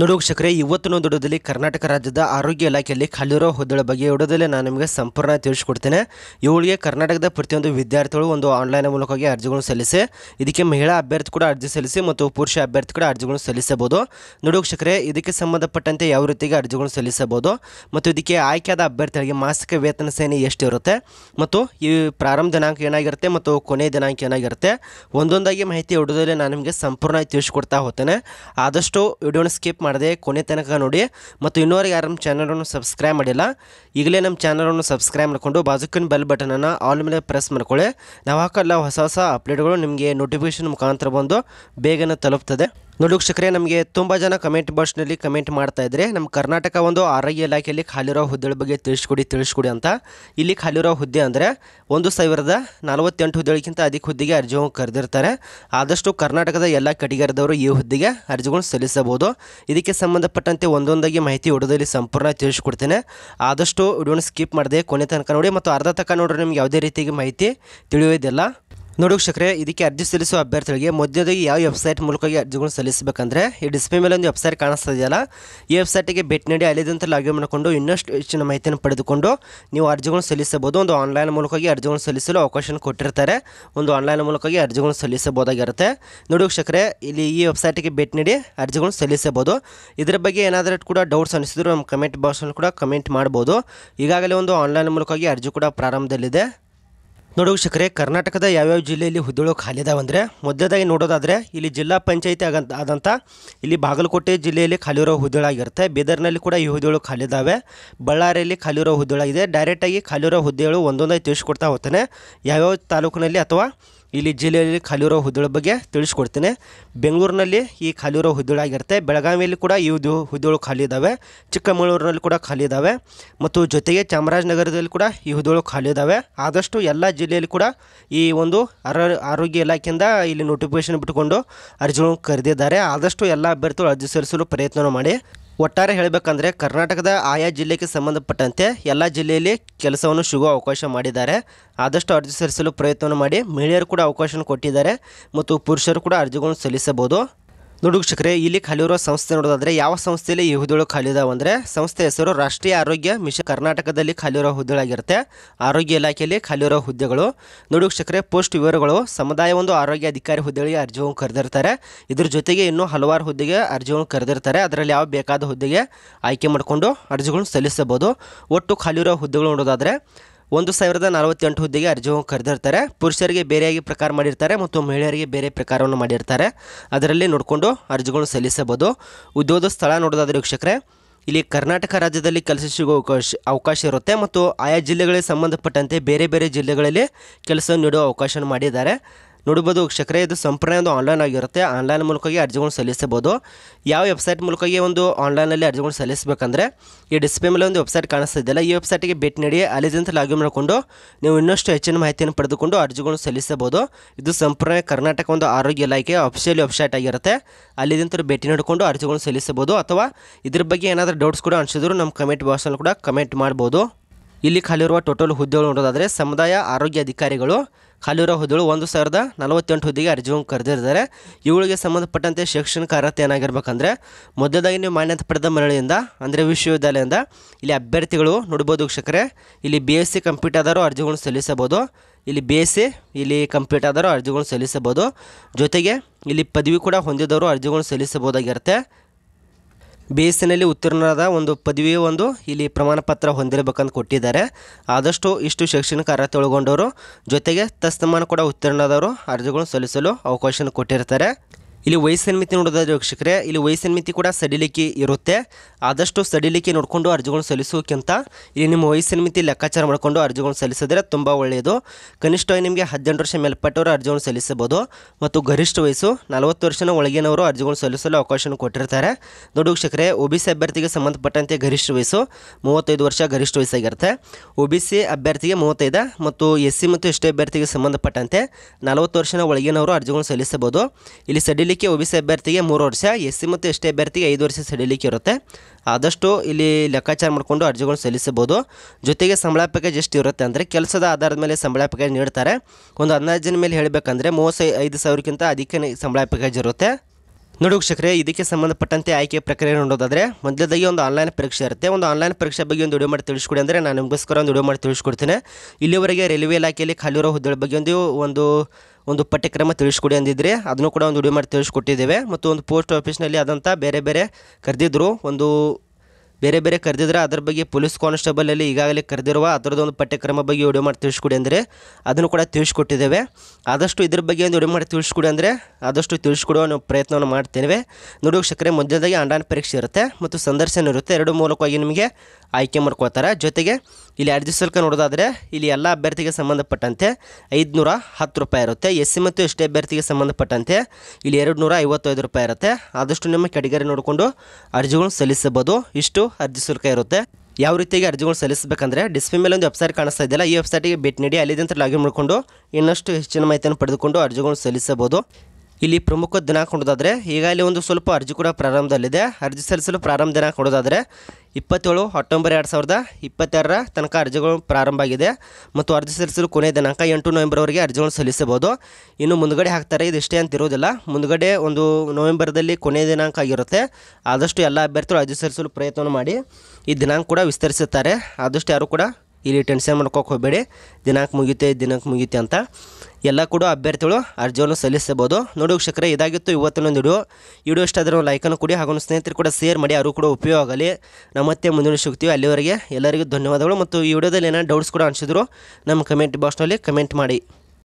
ನೋಡಿ ವೀಕ್ಷಕರೇ ಇವತ್ತಿನ ದುಡ್ಡದಲ್ಲಿ ಕರ್ನಾಟಕ ರಾಜ್ಯದ ಆರೋಗ್ಯ ಇಲಾಖೆಯಲ್ಲಿ ಖಾಲಿರೋ ಹುದ್ದೆಗಳ ಬಗ್ಗೆ ಹುಡುಗದಲ್ಲಿ ನಾನು ನಿಮಗೆ ಸಂಪೂರ್ಣ ತಿಳಿಸ್ಕೊಡ್ತೇನೆ ಇವಳಿಗೆ ಕರ್ನಾಟಕದ ಪ್ರತಿಯೊಂದು ವಿದ್ಯಾರ್ಥಿಗಳು ಒಂದು ಆನ್ಲೈನ್ ಮೂಲಕವಾಗಿ ಅರ್ಜಿಗಳನ್ನು ಸಲ್ಲಿಸಿ ಇದಕ್ಕೆ ಮಹಿಳಾ ಅಭ್ಯರ್ಥಿ ಕೂಡ ಅರ್ಜಿ ಸಲ್ಲಿಸಿ ಮತ್ತು ಪುರುಷ ಅಭ್ಯರ್ಥಿ ಕೂಡ ಅರ್ಜಿಗಳನ್ನು ಸಲ್ಲಿಸಬಹುದು ನೋಡಿ ವೀಕ್ಷಕರೇ ಇದಕ್ಕೆ ಸಂಬಂಧಪಟ್ಟಂತೆ ಯಾವ ರೀತಿಗೆ ಅರ್ಜಿಗಳನ್ನು ಸಲ್ಲಿಸಬಹುದು ಮತ್ತು ಇದಕ್ಕೆ ಆಯ್ಕೆಯಾದ ಅಭ್ಯರ್ಥಿಗಳಿಗೆ ಮಾಸಿಕ ವೇತನ ಸೇನೆ ಎಷ್ಟಿರುತ್ತೆ ಮತ್ತು ಈ ಪ್ರಾರಂಭ ದಿನಾಂಕ ಏನಾಗಿರುತ್ತೆ ಮತ್ತು ಕೊನೆಯ ದಿನಾಂಕ ಏನಾಗಿರುತ್ತೆ ಒಂದೊಂದಾಗಿ ಮಾಹಿತಿ ಹುಡುಗದಲ್ಲಿ ನಾನು ನಿಮಗೆ ಸಂಪೂರ್ಣ ತಿಳಿಸ್ಕೊಡ್ತಾ ಹೋಗ್ತೇನೆ ಆದಷ್ಟು ವಿಡಿಯೋನ ಸ್ಕಿಪ್ ಮಾಡದೆ ಕೊನೆ ತನಕ ನೋಡಿ ಮತ್ತು ಇನ್ನೂವರೆಗೆ ಯಾರು ನಮ್ಮ ಚಾನಲನ್ನು ಸಬ್ಸ್ಕ್ರೈಬ್ ಮಾಡಿಲ್ಲ ಈಗಲೇ ನಮ್ಮ ಚಾನಲನ್ನು ಸಬ್ಸ್ಕ್ರೈಬ್ ಮಾಡಿಕೊಂಡು ಬಾಜುಕಿನ ಬೆಲ್ ಬಟನನ್ನು ಆಲ್ ಮೇಲೆ ಪ್ರೆಸ್ ಮಾಡ್ಕೊಳ್ಳಿ ನಾವು ಹಾಕಲ್ಲ ಹೊಸ ಹೊಸ ಅಪ್ಡೇಟ್ಗಳು ನಿಮಗೆ ನೋಟಿಫಿಕೇಶನ್ ಮುಖಾಂತರ ಬಂದು ಬೇಗನೆ ತಲುಪ್ತದೆ ನೋಡಿ ವೀಕ್ಷಕರೇ ನಮಗೆ ತುಂಬ ಜನ ಕಮೆಂಟ್ ಬಾಕ್ಸ್ನಲ್ಲಿ ಕಮೆಂಟ್ ಮಾಡ್ತಾ ಇದ್ದರೆ ನಮ್ಮ ಕರ್ನಾಟಕ ಒಂದು ಆರೋಗ್ಯ ಇಲಾಖೆಯಲ್ಲಿ ಖಾಲಿರೋ ಹುದ್ದೆಗಳ ಬಗ್ಗೆ ತಿಳಿಸ್ಕೊಡಿ ತಿಳಿಸ್ಕೊಡಿ ಅಂತ ಇಲ್ಲಿ ಖಾಲಿರೋ ಹುದ್ದೆ ಅಂದರೆ ಒಂದು ಸಾವಿರದ ನಲವತ್ತೆಂಟು ಹುದ್ದೆಗಳಿಗಿಂತ ಅಧಿಕ ಹುದ್ದೆಗೆ ಅರ್ಜಿಗಳನ್ನು ಕರೆದಿರ್ತಾರೆ ಆದಷ್ಟು ಕರ್ನಾಟಕದ ಎಲ್ಲ ಕಟಿಗಾರದವರು ಈ ಹುದ್ದೆಗೆ ಅರ್ಜಿಗಳು ಸಲ್ಲಿಸಬಹುದು ಇದಕ್ಕೆ ಸಂಬಂಧಪಟ್ಟಂತೆ ಒಂದೊಂದಾಗಿ ಮಾಹಿತಿ ಹುಡುಗದಲ್ಲಿ ಸಂಪೂರ್ಣ ತಿಳಿಸ್ಕೊಡ್ತೇನೆ ಆದಷ್ಟು ವಿಡಿಯೋನ ಸ್ಕಿಪ್ ಮಾಡದೆ ಕೊನೆ ತನಕ ನೋಡಿ ಮತ್ತು ಅರ್ಧ ತನಕ ನೋಡ್ರಿ ನಿಮ್ಗೆ ಯಾವುದೇ ರೀತಿಯಾಗಿ ಮಾಹಿತಿ ತಿಳಿಯೋದಿಲ್ಲ ನೋಡಿ ಶಕ್ರೆ ಇದಕ್ಕೆ ಅರ್ಜಿ ಸಲ್ಲಿಸುವ ಅಭ್ಯರ್ಥಿಗಳಿಗೆ ಮೊದಲದಾಗಿ ಯಾವ ವೆಬ್ಸೈಟ್ ಮೂಲಕವಾಗಿ ಅರ್ಜಿಗಳನ್ನು ಸಲ್ಲಿಸಬೇಕಂದ್ರೆ ಈ ಡಿಸ್ಪ್ಲೇ ಮೇಲೆ ಒಂದು ವೆಬ್ಸೈಟ್ ಕಾಣಿಸ್ತಾ ಇದೆಯಲ್ಲ ಈ ವೆಬ್ಸೈಟಿಗೆ ಭೇಟಿ ನೀಡಿ ಅಲ್ಲಿದಂತ ಲಾಗಿನ್ ಮಾಡಿಕೊಂಡು ಇನ್ನಷ್ಟು ಹೆಚ್ಚಿನ ಮಾಹಿತಿಯನ್ನು ಪಡೆದುಕೊಂಡು ನೀವು ಅರ್ಜಿಗಳನ್ನು ಸಲ್ಲಿಸಬಹುದು ಒಂದು ಆನ್ಲೈನ್ ಮೂಲಕವಾಗಿ ಅರ್ಜಿಗಳನ್ನು ಸಲ್ಲಿಸಲು ಅವಕಾಶವನ್ನು ಕೊಟ್ಟಿರ್ತಾರೆ ಒಂದು ಆನ್ಲೈನ್ ಮೂಲಕವಾಗಿ ಅರ್ಜಿಗಳನ್ನು ಸಲ್ಲಿಸಬಹುದಾಗಿರುತ್ತೆ ನೋಡಿ ಸಕ್ರೆ ಇಲ್ಲಿ ಈ ವೆಬ್ಸೈಟಿಗೆ ಭೇಟಿ ನೀಡಿ ಅರ್ಜಿಗಳನ್ನು ಸಲ್ಲಿಸಬಹುದು ಇದರ ಬಗ್ಗೆ ಏನಾದರೂ ಕೂಡ ಡೌಟ್ಸ್ ಅನಿಸಿದ್ರು ನಮ್ಮ ಕಮೆಂಟ್ ಬಾಕ್ಸ್ನಲ್ಲಿ ಕೂಡ ಕಮೆಂಟ್ ಮಾಡ್ಬೋದು ಈಗಾಗಲೇ ಒಂದು ಆನ್ಲೈನ್ ಮೂಲಕವಾಗಿ ಅರ್ಜಿ ಕೂಡ ಪ್ರಾರಂಭದಲ್ಲಿದೆ ನೋಡು ವೀಕ್ಷಕರೇ ಕರ್ನಾಟಕದ ಯಾವ್ಯಾವ ಜಿಲ್ಲೆಯಲ್ಲಿ ಹುದ್ದೆಗಳು ಖಾಲಿ ಅಂದರೆ ಮೊದಲದಾಗಿ ನೋಡೋದಾದರೆ ಇಲ್ಲಿ ಜಿಲ್ಲಾ ಪಂಚಾಯಿತಿ ಆಗಂತ ಆದಂಥ ಇಲ್ಲಿ ಬಾಗಲಕೋಟೆ ಜಿಲ್ಲೆಯಲ್ಲಿ ಖಾಲಿ ಇರೋ ಹುದ್ದೆಗಳಾಗಿರುತ್ತೆ ಬೀದರ್ನಲ್ಲಿ ಕೂಡ ಈ ಹುದ್ದೆಗಳು ಖಾಲಿದಾವೆ ಬಳ್ಳಾರಿಯಲ್ಲಿ ಖಾಲಿರೋ ಹುದ್ದೆಗಳಾಗಿದೆ ಡೈರೆಕ್ಟಾಗಿ ಖಾಲಿರೋ ಹುದ್ದೆಗಳು ಒಂದೊಂದಾಗಿ ತಿಳಿಸ್ಕೊಡ್ತಾ ಹೋಗ್ತಾನೆ ಯಾವ್ಯಾವ ತಾಲೂಕಿನಲ್ಲಿ ಅಥವಾ ಇಲ್ಲಿ ಜಿಲ್ಲೆಯಲ್ಲಿ ಖಾಲಿರೋ ಹುದ್ದಳ ಬಗ್ಗೆ ತಿಳಿಸ್ಕೊಡ್ತೀನಿ ಬೆಂಗಳೂರಿನಲ್ಲಿ ಈ ಖಾಲಿರೋ ಹುದ್ದೆಗಳು ಆಗಿರುತ್ತೆ ಬೆಳಗಾವಿಯಲ್ಲಿ ಕೂಡ ಈ ಹುದ್ದು ಹುದ್ದೆಗಳು ಖಾಲಿ ಇದ್ದಾವೆ ಚಿಕ್ಕಮಗಳೂರಿನಲ್ಲಿ ಕೂಡ ಖಾಲಿ ಇದ್ದಾವೆ ಮತ್ತು ಜೊತೆಗೆ ಚಾಮರಾಜನಗರದಲ್ಲಿ ಕೂಡ ಈ ಹುದ್ದೆಗಳು ಖಾಲಿ ಇದ್ದಾವೆ ಆದಷ್ಟು ಎಲ್ಲ ಜಿಲ್ಲೆಯಲ್ಲಿ ಕೂಡ ಈ ಒಂದು ಆರೋಗ್ಯ ಇಲಾಖೆಯಿಂದ ಇಲ್ಲಿ ನೋಟಿಫಿಕೇಶನ್ ಬಿಟ್ಟುಕೊಂಡು ಅರ್ಜಿಗಳನ್ನು ಕರೆದಿದ್ದಾರೆ ಆದಷ್ಟು ಎಲ್ಲ ಅಭ್ಯರ್ಥಿಗಳು ಅರ್ಜಿ ಸಲ್ಲಿಸಲು ಪ್ರಯತ್ನ ಮಾಡಿ ಒಟ್ಟಾರೆ ಹೇಳಬೇಕಂದ್ರೆ ಕರ್ನಾಟಕದ ಆಯಾ ಜಿಲ್ಲೆಗೆ ಸಂಬಂಧಪಟ್ಟಂತೆ ಎಲ್ಲ ಜಿಲ್ಲೆಯಲ್ಲಿ ಕೆಲಸವನ್ನು ಸಿಗುವ ಅವಕಾಶ ಮಾಡಿದ್ದಾರೆ ಆದಷ್ಟು ಅರ್ಜಿ ಸಲ್ಲಿಸಲು ಪ್ರಯತ್ನವನ್ನು ಮಾಡಿ ಮಹಿಳೆಯರು ಕೂಡ ಅವಕಾಶವನ್ನು ಕೊಟ್ಟಿದ್ದಾರೆ ಮತ್ತು ಪುರುಷರು ಕೂಡ ಅರ್ಜಿಗಳನ್ನು ಸಲ್ಲಿಸಬಹುದು ನೋಡಿ ವೀಕ್ಷಕರೇ ಇಲ್ಲಿ ಖಾಲಿರೋ ಸಂಸ್ಥೆ ನೋಡೋದಾದ್ರೆ ಯಾವ ಸಂಸ್ಥೆಯಲ್ಲಿ ಈ ಹುದ್ದೆಗಳು ಖಾಲಿದಾವೆ ಅಂದರೆ ಸಂಸ್ಥೆ ಹೆಸರು ರಾಷ್ಟ್ರೀಯ ಆರೋಗ್ಯ ಮಿಷನ್ ಕರ್ನಾಟಕದಲ್ಲಿ ಖಾಲಿರೋ ಹುದ್ದೆಗಳಾಗಿರುತ್ತೆ ಆರೋಗ್ಯ ಇಲಾಖೆಯಲ್ಲಿ ಖಾಲಿರೋ ಹುದ್ದೆಗಳು ನೋಡಿ ವೀಕ್ಷಕರೇ ಪೋಸ್ಟ್ ವಿವರಗಳು ಸಮುದಾಯ ಒಂದು ಆರೋಗ್ಯ ಅಧಿಕಾರಿ ಹುದ್ದೆಗಳಿಗೆ ಅರ್ಜಿಯನ್ನು ಕರೆದಿರ್ತಾರೆ ಇದ್ರ ಜೊತೆಗೆ ಇನ್ನೂ ಹಲವಾರು ಹುದ್ದೆಗೆ ಅರ್ಜಿಗಳನ್ನು ಕರೆದಿರ್ತಾರೆ ಅದರಲ್ಲಿ ಯಾವ ಬೇಕಾದ ಹುದ್ದೆಗೆ ಆಯ್ಕೆ ಮಾಡಿಕೊಂಡು ಅರ್ಜಿಗಳನ್ನು ಸಲ್ಲಿಸಬಹುದು ಒಟ್ಟು ಖಾಲಿರೋ ಹುದ್ದೆಗಳು ನೋಡೋದಾದರೆ ಒಂದು ಸಾವಿರದ ನಲವತ್ತೆಂಟು ಹುದ್ದೆಗೆ ಅರ್ಜಿ ಕರೆದಿರ್ತಾರೆ ಪುರುಷರಿಗೆ ಬೇರೆಯಾಗಿ ಪ್ರಕಾರ ಮಾಡಿರ್ತಾರೆ ಮತ್ತು ಮಹಿಳೆಯರಿಗೆ ಬೇರೆ ಪ್ರಕಾರವನ್ನು ಮಾಡಿರ್ತಾರೆ ಅದರಲ್ಲಿ ನೋಡಿಕೊಂಡು ಅರ್ಜಿಗಳು ಸಲ್ಲಿಸಬಹುದು ಉದ್ಯೋಗದ ಸ್ಥಳ ನೋಡೋದಾದ್ರೆ ವೀಕ್ಷಕರೇ ಇಲ್ಲಿ ಕರ್ನಾಟಕ ರಾಜ್ಯದಲ್ಲಿ ಕೆಲಸ ಸಿಗುವ ಅವಕಾಶ ಅವಕಾಶ ಇರುತ್ತೆ ಮತ್ತು ಆಯಾ ಜಿಲ್ಲೆಗಳಿಗೆ ಸಂಬಂಧಪಟ್ಟಂತೆ ಬೇರೆ ಬೇರೆ ಜಿಲ್ಲೆಗಳಲ್ಲಿ ಕೆಲಸ ನೀಡುವ ಅವಕಾಶವನ್ನು ಮಾಡಿದ್ದಾರೆ ನೋಡ್ಬೋದು ವೀಕ್ಷಕರೇ ಇದು ಸಂಪೂರ್ಣ ಒಂದು ಆನ್ಲೈನ್ ಆಗಿರುತ್ತೆ ಆನ್ಲೈನ್ ಮೂಲಕವಾಗಿ ಅರ್ಜಿಗಳು ಸಲ್ಲಿಸಬಹುದು ಯಾವ ವೆಬ್ಸೈಟ್ ಮೂಲಕವಾಗಿ ಒಂದು ಆನ್ಲೈನಲ್ಲಿ ಅರ್ಜಿಗಳು ಸಲ್ಲಿಸಬೇಕಂದ್ರೆ ಈ ಡಿಸ್ಪ್ಲೇ ಮೇಲೆ ಒಂದು ವೆಬ್ಸೈಟ್ ಕಾಣಿಸ್ತಿದ್ದಲ್ಲ ಈ ವೆಬ್ಸೈಟಿಗೆ ಭೇಟಿ ನೀಡಿ ಅಲ್ಲಿಂದ ಲಾಗಿನ್ ಮಾಡಿಕೊಂಡು ನೀವು ಇನ್ನಷ್ಟು ಹೆಚ್ಚಿನ ಮಾಹಿತಿಯನ್ನು ಪಡೆದುಕೊಂಡು ಅರ್ಜಿಗಳನ್ನು ಸಲ್ಲಿಸಬಹುದು ಇದು ಸಂಪೂರ್ಣ ಕರ್ನಾಟಕ ಒಂದು ಆರೋಗ್ಯ ಇಲಾಖೆ ಅಫಿಷಿಯಲ್ ವೆಬ್ಸೈಟ್ ಆಗಿರುತ್ತೆ ಅಲ್ಲಿಂದ ಭೇಟಿ ನೀಡಿಕೊಂಡು ಅರ್ಜಿಗಳನ್ನು ಸಲ್ಲಿಸಬಹುದು ಅಥವಾ ಇದ್ರ ಬಗ್ಗೆ ಏನಾದರೂ ಡೌಟ್ಸ್ ಕೂಡ ಅನಿಸಿದ್ರು ನಮ್ಮ ಕಮೆಂಟ್ ಬಾಕ್ಸ್ನಲ್ಲಿ ಕೂಡ ಕಮೆಂಟ್ ಮಾಡ್ಬೋದು ಇಲ್ಲಿ ಖಾಲಿರುವ ಟೋಟಲ್ ಹುದ್ದೆಗಳು ನೋಡೋದಾದರೆ ಸಮುದಾಯ ಆರೋಗ್ಯ ಅಧಿಕಾರಿಗಳು ಖಾಲಿರುವ ಹುದ್ದೆಗಳು ಒಂದು ಸಾವಿರದ ನಲವತ್ತೆಂಟು ಹುದ್ದೆಗೆ ಅರ್ಜಿಗಳನ್ನು ಕರೆದಿರ್ತಾರೆ ಇವುಗಳಿಗೆ ಸಂಬಂಧಪಟ್ಟಂತೆ ಶೈಕ್ಷಣಿಕ ಅರ್ಹತೆ ಏನಾಗಿರ್ಬೇಕಂದ್ರೆ ಮೊದಲಾಗಿ ನೀವು ಮಾನ್ಯತೆ ಪಡೆದ ಮರಳಿಯಿಂದ ಅಂದರೆ ವಿಶ್ವವಿದ್ಯಾಲಯದಿಂದ ಇಲ್ಲಿ ಅಭ್ಯರ್ಥಿಗಳು ನೋಡ್ಬೋದು ವೀಕ್ಷಕರೇ ಇಲ್ಲಿ ಬಿ ಎಸ್ ಸಿ ಕಂಪ್ಯೂಟರ್ ಆದರೂ ಅರ್ಜಿಗಳನ್ನು ಸಲ್ಲಿಸಬಹುದು ಇಲ್ಲಿ ಬಿ ಎಸ್ ಸಿ ಇಲ್ಲಿ ಕಂಪ್ಯೂಟರ್ ಆದರೂ ಅರ್ಜಿಗಳನ್ನು ಸಲ್ಲಿಸಬಹುದು ಜೊತೆಗೆ ಇಲ್ಲಿ ಪದವಿ ಕೂಡ ಹೊಂದಿದವರು ಅರ್ಜಿಗಳನ್ನು ಸಲ್ಲಿಸಬಹುದಾಗಿರುತ್ತೆ ಬಿ ಎಸ್ ಸಿನಲ್ಲಿ ಉತ್ತೀರ್ಣರಾದ ಒಂದು ಪದವಿಯು ಒಂದು ಇಲ್ಲಿ ಪ್ರಮಾಣ ಪತ್ರ ಹೊಂದಿರಬೇಕಂತ ಕೊಟ್ಟಿದ್ದಾರೆ ಆದಷ್ಟು ಇಷ್ಟು ಶೈಕ್ಷಣಿಕ ಅರ್ಹತೆ ಒಳಗೊಂಡವರು ಜೊತೆಗೆ ತಸ್ತಮಾನ ಕೂಡ ಉತ್ತೀರ್ಣರಾದವರು ಅರ್ಜಿಗಳನ್ನು ಸಲ್ಲಿಸಲು ಅವಕಾಶವನ್ನು ಕೊಟ್ಟಿರ್ತಾರೆ ಇಲ್ಲಿ ವಯಸ್ಸಿನ ಮಿತಿ ನೋಡೋದಾದ್ರೆ ವೀಕ್ಷಕರೇ ಇಲ್ಲಿ ವಯಸ್ಸಿನ ಮಿತಿ ಕೂಡ ಸಡಿಲಿಕೆ ಇರುತ್ತೆ ಆದಷ್ಟು ಸಡಿಲಿಕೆ ನೋಡಿಕೊಂಡು ಅರ್ಜಿಗಳನ್ನು ಸಲ್ಲಿಸೋಕ್ಕಿಂತ ಇಲ್ಲಿ ನಿಮ್ಮ ವಯಸ್ಸಿನ ಮಿತಿ ಲೆಕ್ಕಾಚಾರ ಮಾಡಿಕೊಂಡು ಅರ್ಜಿಗಳನ್ನು ಸಲ್ಲಿಸಿದ್ರೆ ತುಂಬ ಒಳ್ಳೆಯದು ಕನಿಷ್ಠವಾಗಿ ನಿಮಗೆ ಹದಿನೆಂಟು ವರ್ಷ ಮೇಲ್ಪಟ್ಟವರು ಅರ್ಜಿಗಳನ್ನು ಸಲ್ಲಿಸಬಹುದು ಮತ್ತು ಗರಿಷ್ಠ ವಯಸ್ಸು ನಲವತ್ತು ವರ್ಷನ ಒಳಗಿನವರು ಅರ್ಜಿಗಳು ಸಲ್ಲಿಸಲು ಅವಕಾಶವನ್ನು ಕೊಟ್ಟಿರ್ತಾರೆ ದೊಡ್ಡ ವೀಕ್ಷಕರೇ ಒ ಅಭ್ಯರ್ಥಿಗೆ ಸಂಬಂಧಪಟ್ಟಂತೆ ಗರಿಷ್ಠ ವಯಸ್ಸು ಮೂವತ್ತೈದು ವರ್ಷ ಗರಿಷ್ಠ ವಯಸ್ಸಾಗಿರುತ್ತೆ ಒ ಅಭ್ಯರ್ಥಿಗೆ ಮೂವತ್ತೈದು ಮತ್ತು ಎಸ್ ಸಿ ಮತ್ತು ಎಸ್ ಟಿ ಅಭ್ಯರ್ಥಿಗೆ ಸಂಬಂಧಪಟ್ಟಂತೆ ನಲವತ್ತು ವರ್ಷನ ಒಳಗಿನವರು ಅರ್ಜಿಗಳನ್ನು ಸಲ್ಲಿಸಬಹುದು ಇಲ್ಲಿ ಸಡಿಲ್ ಸಡಿಲಿಕೆ ಒ ಬಿ ಸಿ ಅಭ್ಯರ್ಥಿಗೆ ಮೂರು ವರ್ಷ ಎಸ್ ಸಿ ಮತ್ತು ಎಸ್ ಟಿ ಅಭ್ಯರ್ಥಿಗೆ ಐದು ವರ್ಷ ಸಡಿಲಿಕ್ಕೆ ಇರುತ್ತೆ ಆದಷ್ಟು ಇಲ್ಲಿ ಲೆಕ್ಕಾಚಾರ ಮಾಡಿಕೊಂಡು ಅರ್ಜಿಗಳು ಸಲ್ಲಿಸಬಹುದು ಜೊತೆಗೆ ಸಂಬಳ ಪ್ಯಾಕೇಜ್ ಎಷ್ಟು ಇರುತ್ತೆ ಅಂದರೆ ಕೆಲಸದ ಆಧಾರದ ಮೇಲೆ ಸಂಬಳ ಪ್ಯಾಕೇಜ್ ನೀಡ್ತಾರೆ ಒಂದು ಅಂದಾಜಿನ ಮೇಲೆ ಹೇಳಬೇಕಂದ್ರೆ ಮೂವತ್ತೈ ಐದು ಸಾವಿರಕ್ಕಿಂತ ಅಧಿಕ ಸಂಬಳ ಪ್ಯಾಕೇಜ್ ಇರುತ್ತೆ ನೋಡಿ ವೀಕ್ಷಕರೇ ಇದಕ್ಕೆ ಸಂಬಂಧಪಟ್ಟಂತೆ ಆಯ್ಕೆ ಪ್ರಕ್ರಿಯೆ ನೋಡೋದಾದರೆ ಮೊದಲದಾಗಿ ಒಂದು ಆನ್ಲೈನ್ ಪರೀಕ್ಷೆ ಇರುತ್ತೆ ಒಂದು ಆನ್ಲೈನ್ ಪರೀಕ್ಷೆ ಬಗ್ಗೆ ಒಂದು ವಿಡಿಯೋ ಮಾಡಿ ತಿಳಿಸ್ಕೊಡಿ ಅಂದರೆ ನಾನು ನಿಮಗೋಸ್ಕರ ಒಂದು ವಿಡಿಯೋ ಮಾಡಿ ತಿಳಿಸ್ಕೊಡ್ತೇನೆ ಇಲ್ಲಿವರೆಗೆ ರೈಲ್ವೆ ಇಲಾಖೆಯಲ್ಲಿ ಖಾಲಿರೋ ಹುದ್ದೆಗಳ ಬಗ್ಗೆ ಒಂದು ಒಂದು ಒಂದು ಪಠ್ಯಕ್ರಮ ತಿಳಿಸ್ಕೊಡಿ ಅಂದಿದ್ರೆ ಅದನ್ನು ಕೂಡ ಒಂದು ವಿಡಿಯೋ ಮಾಡಿ ತಿಳಿಸ್ಕೊಟ್ಟಿದ್ದೇವೆ ಮತ್ತು ಒಂದು ಪೋಸ್ಟ್ ಆಫೀಸ್ನಲ್ಲಿ ಆದಂಥ ಬೇರೆ ಬೇರೆ ಕರೆದಿದ್ದರು ಒಂದು ಬೇರೆ ಬೇರೆ ಕರೆದಿದ್ರೆ ಅದ್ರ ಬಗ್ಗೆ ಪೊಲೀಸ್ ಕಾನ್ಸ್ಟೇಬಲಲ್ಲಿ ಈಗಾಗಲೇ ಕರೆದಿರುವ ಅದರದೊಂದು ಪಠ್ಯಕ್ರಮ ಬಗ್ಗೆ ವಿಡಿಯೋ ಮಾಡಿ ತಿಳಿಸ್ಕೊಡಿ ಅಂದರೆ ಅದನ್ನು ಕೂಡ ತಿಳಿಸ್ಕೊಟ್ಟಿದ್ದೇವೆ ಆದಷ್ಟು ಇದ್ರ ಬಗ್ಗೆ ಒಂದು ವಿಡಿಯೋ ಮಾಡಿ ತಿಳಿಸ್ಕೊಡಿ ಅಂದರೆ ಆದಷ್ಟು ತಿಳಿಸ್ಕೊಡುವ ನಾವು ಪ್ರಯತ್ನವನ್ನು ಮಾಡ್ತೇವೆ ನೋಡೋಕೆ ಸಕ್ರೆ ಮೊದಲನೇದಾಗಿ ಆನ್ಲೈನ್ ಪರೀಕ್ಷೆ ಇರುತ್ತೆ ಮತ್ತು ಸಂದರ್ಶನ ಇರುತ್ತೆ ಎರಡು ಮೂಲಕವಾಗಿ ನಿಮಗೆ ಆಯ್ಕೆ ಮಾಡ್ಕೊಳ್ತಾರೆ ಜೊತೆಗೆ ಇಲ್ಲಿ ಅರ್ಜಿ ಶುಲ್ಕ ನೋಡೋದಾದರೆ ಇಲ್ಲಿ ಎಲ್ಲ ಅಭ್ಯರ್ಥಿಗೆ ಸಂಬಂಧಪಟ್ಟಂತೆ ಐದುನೂರ ಹತ್ತು ರೂಪಾಯಿ ಇರುತ್ತೆ ಎಸ್ ಸಿ ಮತ್ತು ಎಸ್ ಟಿ ಅಭ್ಯರ್ಥಿಗೆ ಸಂಬಂಧಪಟ್ಟಂತೆ ಇಲ್ಲಿ ಎರಡು ನೂರ ಐವತ್ತೈದು ರೂಪಾಯಿ ಇರುತ್ತೆ ಆದಷ್ಟು ನಿಮ್ಮ ಕ್ಯಾಟಗರಿ ನೋಡಿಕೊಂಡು ಅರ್ಜಿಗಳು ಸಲ್ಲಿಸಬಹುದು ಇಷ್ಟು ಅರ್ಜಿ ಶುಲ್ಕ ಇರುತ್ತೆ ಯಾವ ರೀತಿಯಾಗಿ ಅರ್ಜಿಗಳು ಸಲ್ಲಿಸಬೇಕಂದ್ರೆ ಡಿಸ್ಪ್ಲೇ ಮೇಲೆ ಒಂದು ವೆಬ್ಸೈಟ್ ಕಾಣಿಸ್ತಾ ಇದೆಯಲ್ಲ ಈ ವೆಬ್ಸೈಟಿಗೆ ಭೇಟಿ ನೀಡಿ ಅಲ್ಲಿದ್ದಂತ ಲಾಗಿನ್ ಮಾಡಿಕೊಂಡು ಇನ್ನಷ್ಟು ಹೆಚ್ಚಿನ ಮಾಹಿತಿಯನ್ನು ಪಡೆದುಕೊಂಡು ಅರ್ಜಿಗಳನ್ನು ಸಲ್ಲಿಸಬಹುದು ಇಲ್ಲಿ ಪ್ರಮುಖ ದಿನಾಂಕ ಕೊಡೋದಾದರೆ ಈಗ ಇಲ್ಲಿ ಒಂದು ಸ್ವಲ್ಪ ಅರ್ಜಿ ಕೂಡ ಪ್ರಾರಂಭದಲ್ಲಿದೆ ಅರ್ಜಿ ಸಲ್ಲಿಸಲು ಪ್ರಾರಂಭ ದಿನಾಂಕ ಕೊಡೋದಾದರೆ ಇಪ್ಪತ್ತೇಳು ಅಕ್ಟೋಬರ್ ಎರಡು ಸಾವಿರದ ಇಪ್ಪತ್ತೆರಡರ ತನಕ ಅರ್ಜಿಗಳು ಪ್ರಾರಂಭ ಆಗಿದೆ ಮತ್ತು ಅರ್ಜಿ ಸಲ್ಲಿಸಲು ಕೊನೆಯ ದಿನಾಂಕ ಎಂಟು ನವೆಂಬರ್ವರೆಗೆ ಅರ್ಜಿಗಳನ್ನು ಸಲ್ಲಿಸಬಹುದು ಇನ್ನು ಮುಂದಗಡೆ ಹಾಕ್ತಾರೆ ಇದಿಷ್ಟೇ ಅಂತ ಇರೋದಿಲ್ಲ ಮುಂದಗಡೆ ಒಂದು ನವೆಂಬರ್ದಲ್ಲಿ ಕೊನೆಯ ದಿನಾಂಕ ಆಗಿರುತ್ತೆ ಆದಷ್ಟು ಎಲ್ಲ ಅಭ್ಯರ್ಥಿಗಳು ಅರ್ಜಿ ಸಲ್ಲಿಸಲು ಪ್ರಯತ್ನ ಮಾಡಿ ಈ ದಿನಾಂಕ ಕೂಡ ವಿಸ್ತರಿಸುತ್ತಾರೆ ಆದಷ್ಟು ಯಾರು ಕೂಡ ಇಲ್ಲಿ ಟೆನ್ಷನ್ ಮಾಡ್ಕೋಕೆ ಹೋಗಬೇಡಿ ದಿನಾಂಕ ಮುಗಿಯುತ್ತೆ ದಿನಾಂಕ ಮುಗಿಯುತ್ತೆ ಅಂತ ಎಲ್ಲ ಕೂಡ ಅಭ್ಯರ್ಥಿಗಳು ಅರ್ಜಿಯನ್ನು ಸಲ್ಲಿಸಬಹುದು ನೋಡಿ ವೀಕ್ಷಕರೇ ಇದಾಗಿತ್ತು ಇವತ್ತಿನೊಂದು ವಿಡಿಯೋ ವಿಡಿಯೋ ಇಷ್ಟ ಆದರೆ ಲೈಕನ್ನು ಕೊಡಿ ಹಾಗೂ ಸ್ನೇಹಿತರು ಕೂಡ ಶೇರ್ ಮಾಡಿ ಅವರು ಕೂಡ ಉಪಯೋಗ ಆಗಲಿ ನಾವು ಮತ್ತೆ ಮುಂದಿನ ಅಲ್ಲಿವರೆಗೆ ಎಲ್ಲರಿಗೂ ಧನ್ಯವಾದಗಳು ಮತ್ತು ಈ ವಿಡಿಯೋದಲ್ಲಿ ಏನಾದ್ರು ಡೌಟ್ಸ್ ಕೂಡ ಅನಿಸಿದ್ರು ನಮ್ಮ ಕಮೆಂಟ್ ಬಾಕ್ಸ್ನಲ್ಲಿ ಕಮೆಂಟ್ ಮಾಡಿ